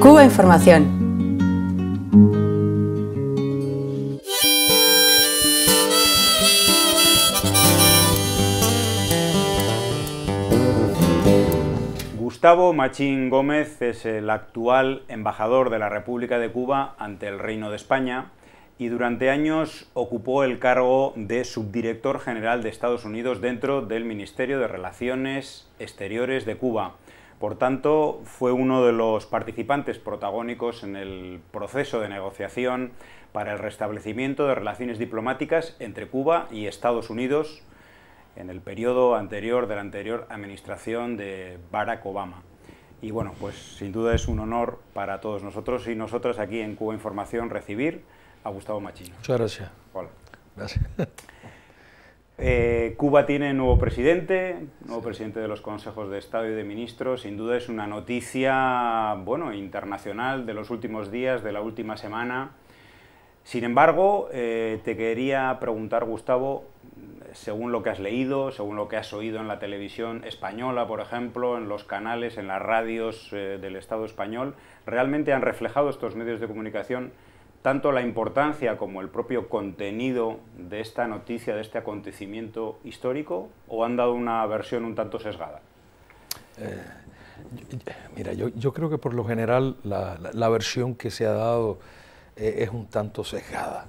Cuba Información. Gustavo Machín Gómez es el actual embajador de la República de Cuba ante el Reino de España y durante años ocupó el cargo de subdirector general de Estados Unidos dentro del Ministerio de Relaciones Exteriores de Cuba por tanto, fue uno de los participantes protagónicos en el proceso de negociación para el restablecimiento de relaciones diplomáticas entre Cuba y Estados Unidos en el periodo anterior de la anterior administración de Barack Obama. Y bueno, pues sin duda es un honor para todos nosotros y nosotras aquí en Cuba Información recibir a Gustavo Machino. Muchas gracias. Hola. Gracias. Eh, Cuba tiene nuevo presidente, nuevo presidente de los consejos de Estado y de ministros. Sin duda es una noticia bueno, internacional de los últimos días, de la última semana. Sin embargo, eh, te quería preguntar, Gustavo, según lo que has leído, según lo que has oído en la televisión española, por ejemplo, en los canales, en las radios eh, del Estado español, ¿realmente han reflejado estos medios de comunicación tanto la importancia como el propio contenido de esta noticia, de este acontecimiento histórico, o han dado una versión un tanto sesgada? Eh, mira, yo, creo que por lo general la, versión que se ha dado eh, es un tanto sesgada,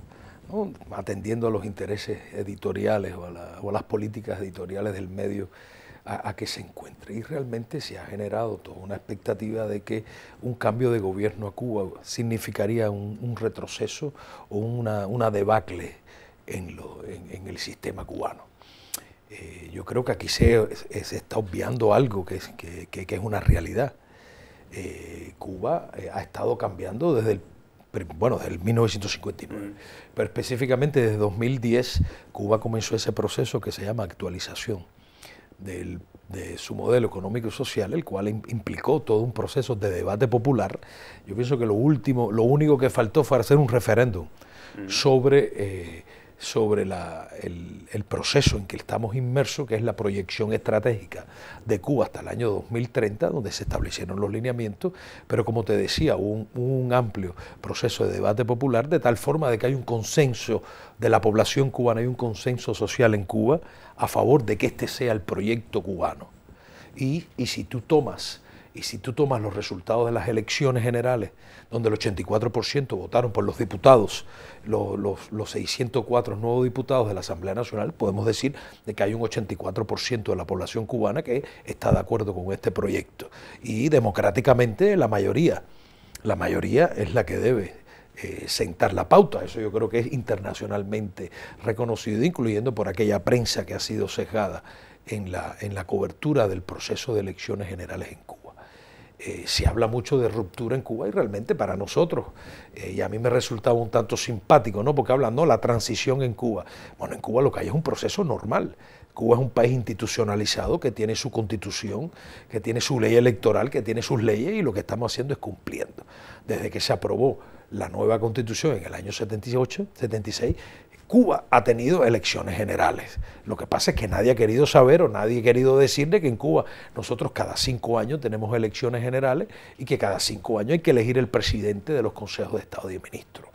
atendiendo a los intereses editoriales o a las políticas editoriales del medio a, a, que se encuentre. Y realmente se ha generado toda una expectativa de que un cambio de gobierno a Cuba significaría un, retroceso o una, una debacle en, lo, en, el sistema cubano. Eh, yo creo que aquí se, se está obviando algo que es, que, que, es una realidad. Eh, Cuba eh, ha estado cambiando desde el bueno, el 1959, mm. pero específicamente desde 2010 Cuba comenzó ese proceso que se llama actualización de su modelo económico y social, el cual implicó todo un proceso de debate popular. Yo pienso que lo último, lo único que faltó fue hacer un referéndum mm. sobre eh, sobre el, proceso en que estamos inmersos, que es la proyección estratégica de Cuba hasta el año 2030, donde se establecieron los lineamientos, pero como te decía, un, un amplio proceso de debate popular, de tal forma de que hay un consenso de la población cubana, hay un consenso social en Cuba a favor de que este sea el proyecto cubano. Y, y si tú tomas y si tú tomas los resultados de las elecciones generales, donde el 84% votaron por los diputados, los, 604 nuevos diputados de la Asamblea Nacional, podemos decir de que hay un 84% de la población cubana que está de acuerdo con este proyecto. Y democráticamente la mayoría, la mayoría es la que debe eh, sentar la pauta. Eso yo creo que es internacionalmente reconocido, incluyendo por aquella prensa que ha sido sesgada en la, en la cobertura del proceso de elecciones generales en Cuba. Eh, se habla mucho de ruptura en Cuba y realmente para nosotros, eh, y a mí me resultaba un tanto simpático, ¿no? Porque hablando de la transición en Cuba. Bueno, en Cuba lo que hay es un proceso normal. Cuba es un país institucionalizado que tiene su constitución, que tiene su ley electoral, que tiene sus leyes y lo que estamos haciendo es cumpliendo. Desde que se aprobó la nueva constitución en el año 78, 76, Cuba ha tenido elecciones generales. Lo que pasa es que nadie ha querido saber o nadie ha querido decirle que en Cuba nosotros cada cinco años tenemos elecciones generales y que cada cinco años hay que elegir el presidente de los consejos de Estado y Ministro. ministros.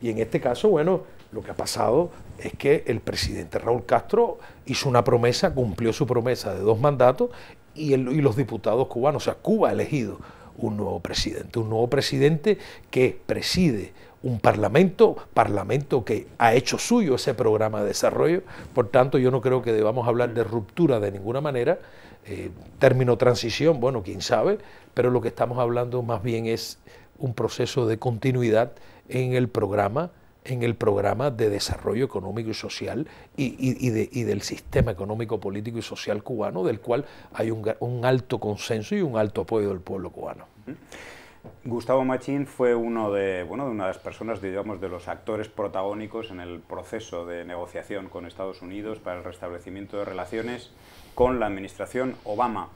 Y en este caso, bueno, lo que ha pasado es que el presidente Raúl Castro hizo una promesa, cumplió su promesa de dos mandatos y, y los diputados cubanos, o sea, Cuba ha elegido un nuevo presidente, un nuevo presidente que preside un parlamento, parlamento que ha hecho suyo ese programa de desarrollo, por tanto yo no creo que debamos hablar de ruptura de ninguna manera, eh, término transición, bueno, quién sabe, pero lo que estamos hablando más bien es un proceso de continuidad en el programa en el programa de desarrollo económico y social y, del sistema económico, político y social cubano, del cual hay un alto consenso y un alto apoyo del pueblo cubano. Gustavo Machín fue uno de, bueno, de una de las personas, digamos, de los actores protagónicos en el proceso de negociación con Estados Unidos para el restablecimiento de relaciones con la administración Obama.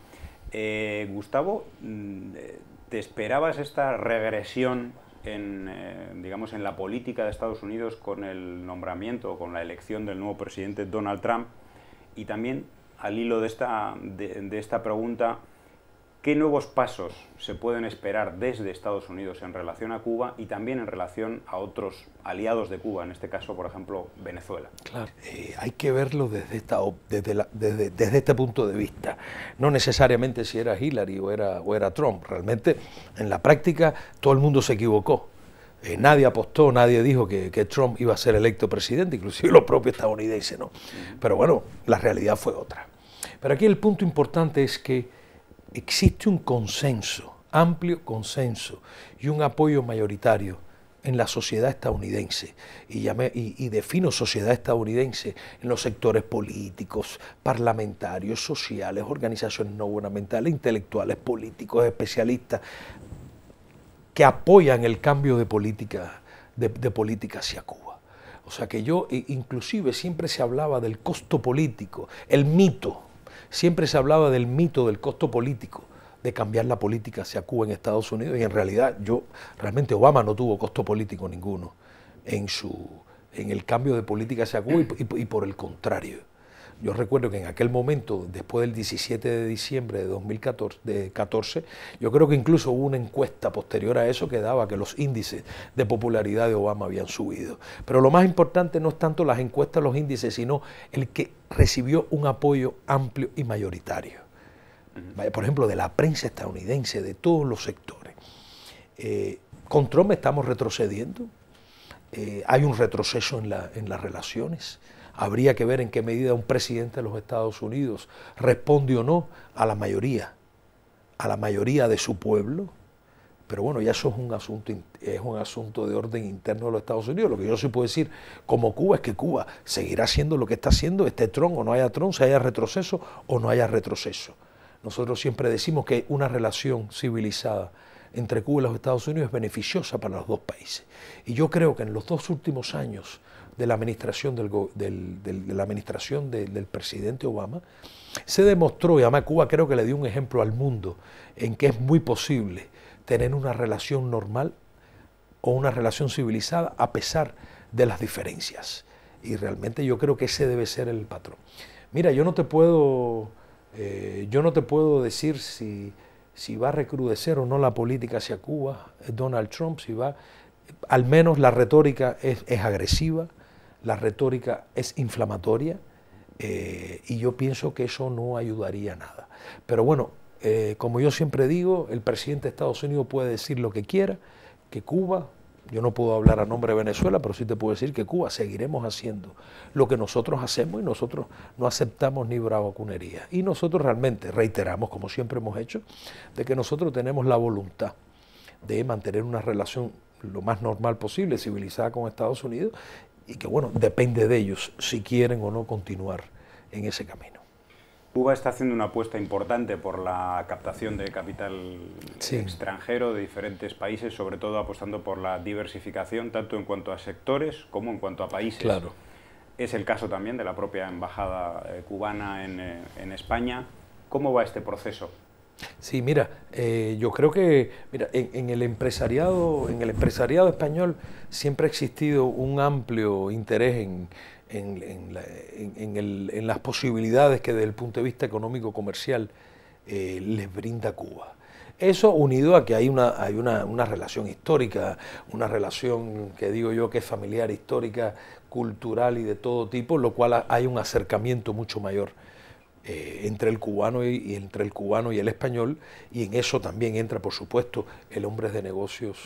Eh, Gustavo, mm, eh, ¿te esperabas esta regresión en, eh, digamos, en la política de Estados Unidos con el nombramiento o con la elección del nuevo presidente Donald Trump? Y también, al hilo de esta pregunta, ¿Qué nuevos pasos se pueden esperar desde Estados Unidos en relación a Cuba y también en relación a otros aliados de Cuba, en este caso, por ejemplo, Venezuela? Claro. Eh, hay que verlo desde, esta, desde, este punto de vista. No necesariamente si era Hillary o era, era Trump. Realmente, en la práctica, todo el mundo se equivocó. Eh, nadie apostó, nadie dijo que, que, Trump iba a ser electo presidente, inclusive los propios estadounidenses no. Pero bueno, la realidad fue otra. Pero aquí el punto importante es que existe un consenso, amplio consenso y un apoyo mayoritario en la sociedad estadounidense, y, y, defino sociedad estadounidense en los sectores políticos, parlamentarios, sociales, organizaciones no gubernamentales, intelectuales, políticos, especialistas, que apoyan el cambio de política, de política hacia Cuba. O sea que yo, e, inclusive, siempre se hablaba del costo político, el mito siempre se hablaba del mito del costo político de cambiar la política hacia Cuba en Estados Unidos y en realidad yo realmente Obama no tuvo costo político ninguno en su en el cambio de política hacia Cuba y, y por el contrario yo recuerdo que en aquel momento, después del 17 de diciembre de 2014, 14, yo creo que incluso hubo una encuesta posterior a eso que daba que los índices de popularidad de Obama habían subido. Pero lo más importante no es tanto las encuestas, los índices, sino el que recibió un apoyo amplio y mayoritario. Por ejemplo, de la prensa estadounidense, de todos los sectores. Eh, con Trump estamos retrocediendo. Eh, hay un retroceso en, en las relaciones. Habría que ver en qué medida un presidente de los Estados Unidos responde o no a la mayoría, a la mayoría de su pueblo. Pero bueno, ya eso es un asunto, es un asunto de orden interno de los Estados Unidos. Lo que yo sí puedo decir como Cuba es que Cuba seguirá haciendo lo que está haciendo, este Tron o no haya tronco, se haya retroceso o no haya retroceso. Nosotros siempre decimos que una relación civilizada entre Cuba y los Estados Unidos es beneficiosa para los dos países. Y yo creo que en los dos últimos años de la administración del, de la administración del presidente Obama, se demostró, y además Cuba creo que le dio un ejemplo al mundo, en que es muy posible tener una relación normal o una relación civilizada a pesar de las diferencias. Y realmente yo creo que ese debe ser el patrón. Mira, yo no te puedo, eh, yo no te puedo decir si, si va a recrudecer o no la política hacia Cuba, eh, Donald Trump, si va, al menos la retórica es, es agresiva, la retórica es inflamatoria eh, y yo pienso que eso no ayudaría a nada. Pero bueno, eh, como yo siempre digo, el presidente de Estados Unidos puede decir lo que quiera, que Cuba, yo no puedo hablar a nombre de Venezuela, pero sí te puedo decir que Cuba seguiremos haciendo lo que nosotros hacemos y nosotros no aceptamos ni bravacunería. Y nosotros realmente reiteramos, como siempre hemos hecho, de que nosotros tenemos la voluntad de mantener una relación lo más normal posible, civilizada con Estados Unidos, y que bueno, depende de ellos si quieren o no continuar en ese camino. Cuba está haciendo una apuesta importante por la captación de capital extranjero de diferentes países, sobre todo apostando por la diversificación tanto en cuanto a sectores como en cuanto a países. Claro. Es el caso también de la propia embajada eh, cubana eh, en España. ¿Cómo va este proceso? Sí, mira, eh, yo creo que mira, en, el empresariado, en el empresariado español siempre ha existido un amplio interés en, las posibilidades que desde el punto de vista económico comercial eh, les brinda Cuba. Eso unido a que hay, una, hay una, relación histórica, una relación que digo yo que es familiar, histórica, cultural y de todo tipo, lo cual hay un acercamiento mucho mayor eh, entre el cubano y, entre el cubano y el español y en eso también entra por supuesto el hombre de negocios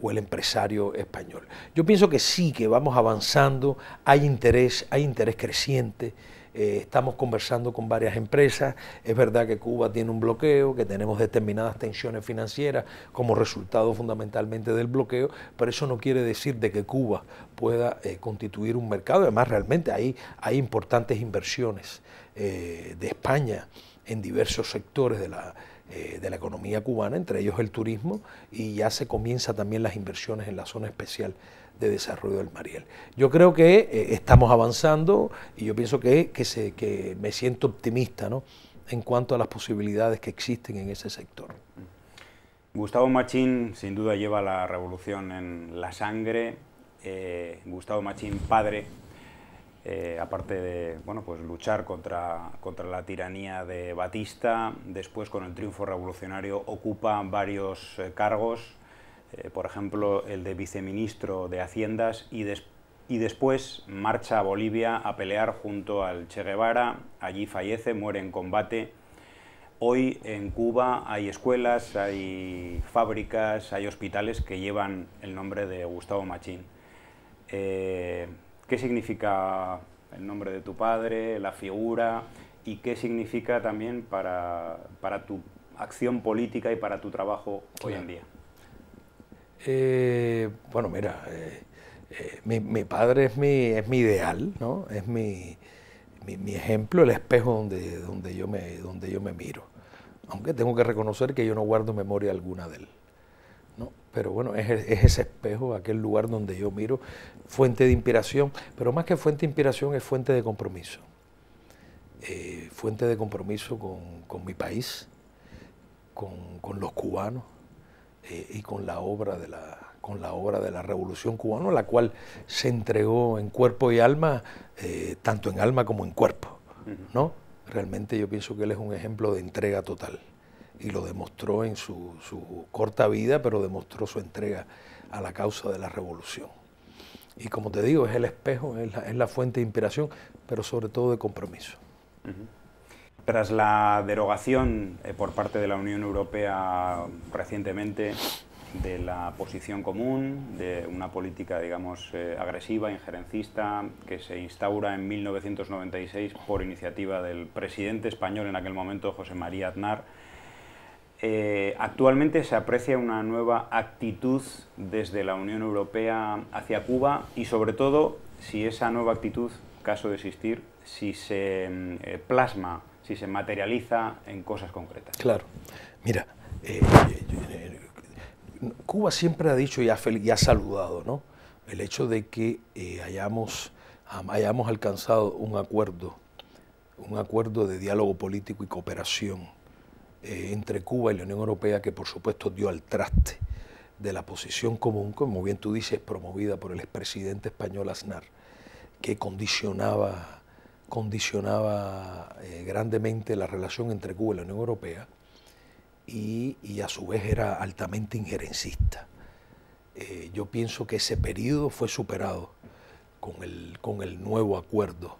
o el empresario español. Yo pienso que sí, que vamos avanzando, hay interés, hay interés creciente. Eh, estamos conversando con varias empresas, es verdad que Cuba tiene un bloqueo, que tenemos determinadas tensiones financieras como resultado fundamentalmente del bloqueo, pero eso no quiere decir de que Cuba pueda eh, constituir un mercado, además realmente hay, hay importantes inversiones eh, de España en diversos sectores de la, de la economía cubana, entre ellos el turismo, y ya se comienzan también las inversiones en la zona especial de desarrollo del Mariel. Yo creo que eh, estamos avanzando y yo pienso que, se, que me siento optimista en cuanto a las posibilidades que existen en ese sector. Gustavo Machín sin duda lleva la revolución en la sangre. Eh, Gustavo Machín, padre, eh, aparte de bueno, pues luchar contra, contra la tiranía de Batista, después con el triunfo revolucionario ocupa varios cargos, eh, por ejemplo, el de viceministro de Haciendas y, después marcha a Bolivia a pelear junto al Che Guevara, allí fallece, muere en combate. Hoy en Cuba hay escuelas, hay fábricas, hay hospitales que llevan el nombre de Gustavo Machín. Eh, ¿Qué significa el nombre de tu padre, la figura y qué significa también para tu acción política y para tu trabajo hoy en día? Eh, bueno, mira, eh, eh, mi, padre es mi, es mi ideal, ¿no? Es mi, ejemplo, el espejo donde, donde, yo me, donde yo me miro. Aunque tengo que reconocer que yo no guardo memoria alguna de él. ¿no? Pero bueno, es, ese espejo, aquel lugar donde yo miro, fuente de inspiración, pero más que fuente de inspiración es fuente de compromiso. fuente de compromiso con, mi país, con los cubanos, eh, y con la, obra de la, con la obra de la Revolución Cubana, la cual se entregó en cuerpo y alma, eh, tanto en alma como en cuerpo. ¿no? Realmente yo pienso que él es un ejemplo de entrega total y lo demostró en su, su corta vida, pero demostró su entrega a la causa de la revolución. Y como te digo, es el espejo, es la, es la fuente de inspiración, pero sobre todo de compromiso. Tras la derogación eh, por parte de la Unión Europea recientemente de la posición común, de una política, digamos, eh, agresiva, injerencista, que se instaura en 1996 por iniciativa del presidente español en aquel momento, José María Aznar, eh, actualmente se aprecia una nueva actitud desde la Unión Europea hacia Cuba y sobre todo si esa nueva actitud, caso de existir, si se mm, plasma si se materializa en cosas concretas. Claro. Mira, eh, eh, Cuba siempre ha dicho y ha, saludado ¿no? el hecho de que eh, hayamos, hayamos alcanzado un acuerdo, un acuerdo de diálogo político y cooperación entre Cuba y la Unión Europea que por supuesto dio al traste de la posición común, como bien tú dices, promovida por el expresidente español Aznar, que condicionaba condicionaba eh, grandemente la relación entre Cuba y la Unión Europea y, a su vez era altamente injerencista. Eh, yo pienso que ese periodo fue superado con el, con el nuevo acuerdo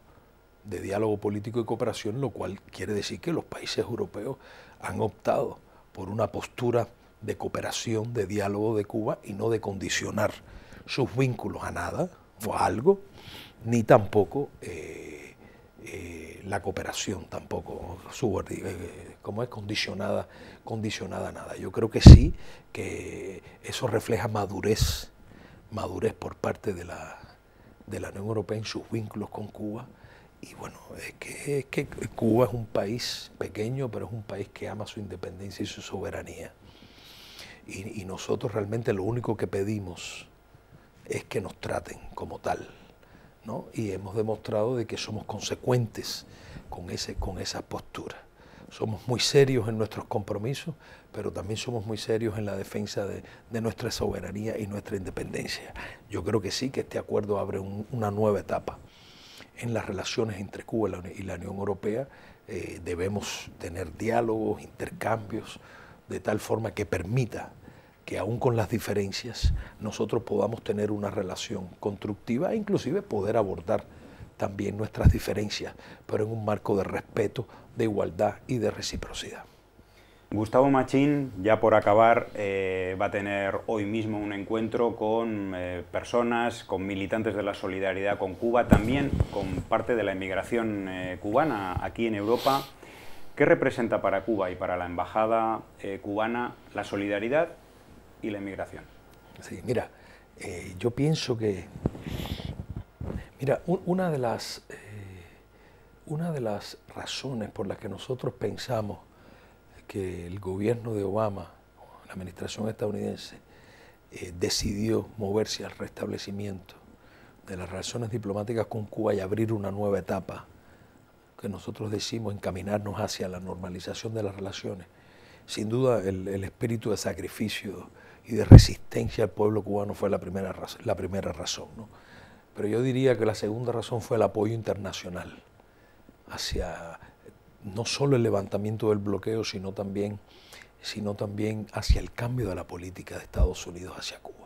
de diálogo político y cooperación, lo cual quiere decir que los países europeos han optado por una postura de cooperación, de diálogo de Cuba y no de condicionar sus vínculos a nada o a algo, ni tampoco... Eh, eh, la cooperación tampoco eh, como es condicionada, condicionada nada. Yo creo que sí, que eso refleja madurez, madurez por parte de la, de la Unión Europea en sus vínculos con Cuba. Y bueno, es que, Cuba es un país pequeño, pero es un país que ama su independencia y su soberanía. y nosotros realmente lo único que pedimos es que nos traten como tal y hemos demostrado de que somos consecuentes con, ese, con esa postura. Somos muy serios en nuestros compromisos, pero también somos muy serios en la defensa de, nuestra soberanía y nuestra independencia. Yo creo que sí que este acuerdo abre una nueva etapa en las relaciones entre Cuba y la Unión Europea eh, debemos tener diálogos, intercambios, de tal forma que permita que aún con las diferencias nosotros podamos tener una relación constructiva e inclusive poder abordar también nuestras diferencias, pero en un marco de respeto, de igualdad y de reciprocidad. Gustavo Machín, ya por acabar, eh, va a tener hoy mismo un encuentro con eh, personas, con militantes de la solidaridad con Cuba, también con parte de la inmigración eh, cubana aquí en Europa. ¿Qué representa para Cuba y para la Embajada cubana la solidaridad y la inmigración. Sí, mira, eh, yo pienso que, mira, una, de las, eh, una de las razones por las que nosotros pensamos que el gobierno de Obama, la administración estadounidense, eh, decidió moverse al restablecimiento de las relaciones diplomáticas con Cuba y abrir una nueva etapa, que nosotros decimos encaminarnos hacia la normalización de las relaciones. Sin duda el, el espíritu de sacrificio y de resistencia al pueblo cubano fue la primera, la primera razón. ¿no? Pero yo diría que la segunda razón fue el apoyo internacional hacia no solo el levantamiento del bloqueo, sino también, sino también hacia el cambio de la política de Estados Unidos hacia Cuba.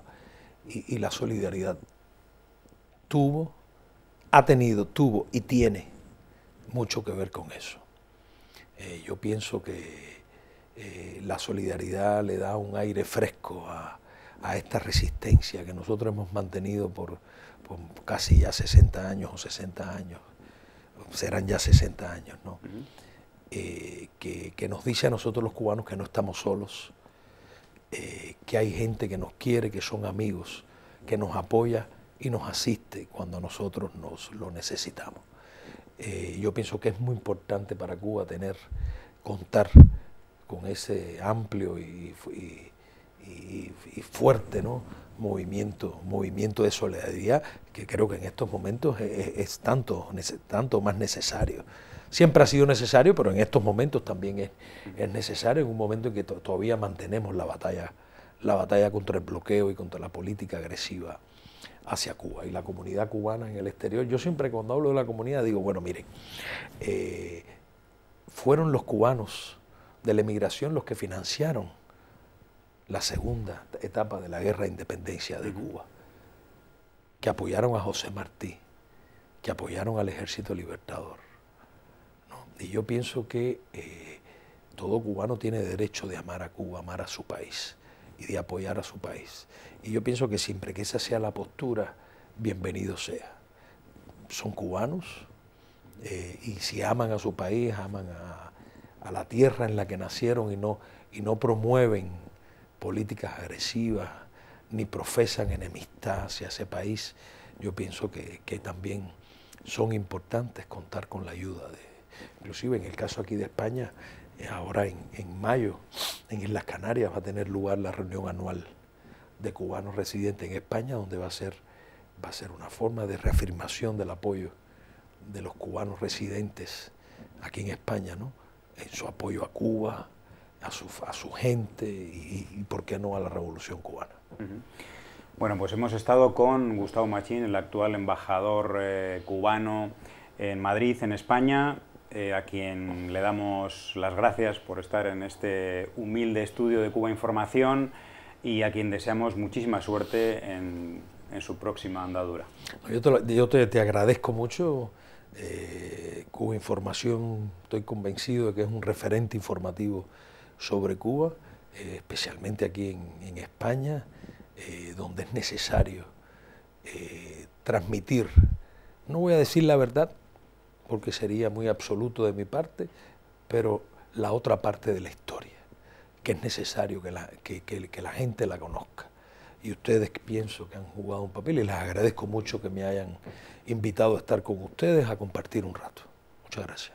Y, la solidaridad tuvo, ha tenido, tuvo y tiene mucho que ver con eso. Eh, yo pienso que eh, la solidaridad le da un aire fresco a, esta resistencia que nosotros hemos mantenido por, casi ya 60 años o 60 años, serán ya 60 años, ¿no? Eh, que, nos dice a nosotros los cubanos que no estamos solos, eh, que hay gente que nos quiere, que son amigos, que nos apoya y nos asiste cuando nosotros nos lo necesitamos. yo pienso que es muy importante para Cuba tener, contar con ese amplio y, fuerte ¿no? movimiento, movimiento de solidaridad que creo que en estos momentos es, tanto, tanto más necesario siempre ha sido necesario, pero en estos momentos también es, necesario, en un momento en que todavía mantenemos la batalla, la batalla contra el bloqueo y contra la política agresiva hacia Cuba y la comunidad cubana en el exterior. Yo siempre cuando hablo de la comunidad digo, bueno, miren, eh, fueron los cubanos de la emigración los que financiaron la segunda etapa de la guerra de independencia de Cuba, que apoyaron a José Martí, que apoyaron al ejército libertador. Y yo pienso que eh, todo cubano tiene derecho de amar a Cuba, amar a su país y de apoyar a su país. Y yo pienso que siempre que esa sea la postura, bienvenido sea. Son cubanos eh, y si aman a su país, aman a, a la tierra en la que nacieron y no, y no promueven políticas agresivas ni profesan enemistad hacia ese país, yo pienso que, también son importantes contar con la ayuda de, inclusive en el caso aquí de España, eh, ahora en, en, mayo, en Islas Canarias va a tener lugar la reunión anual de cubanos residentes en España, donde va a ser, va a ser una forma de reafirmación del apoyo de los cubanos residentes aquí en España, ¿no? en su apoyo a Cuba, a su, gente y, por qué no, a la revolución cubana. Bueno, pues hemos estado con Gustavo Machín, el actual embajador eh, cubano en Madrid, en España, eh, a quien le damos las gracias por estar en este humilde estudio de Cuba Información y a quien deseamos muchísima suerte en, su próxima andadura. Yo te agradezco mucho eh, Cuba Información, estoy convencido de que es un referente informativo sobre Cuba, eh, especialmente aquí en, España, eh, donde es necesario transmitir. No voy a decir la verdad, porque sería muy absoluto de mi parte, pero la otra parte de la historia, que es necesario que la gente la conozca y ustedes pienso que han jugado un papel y les agradezco mucho que me hayan invitado a estar con ustedes a compartir un rato. Muchas gracias.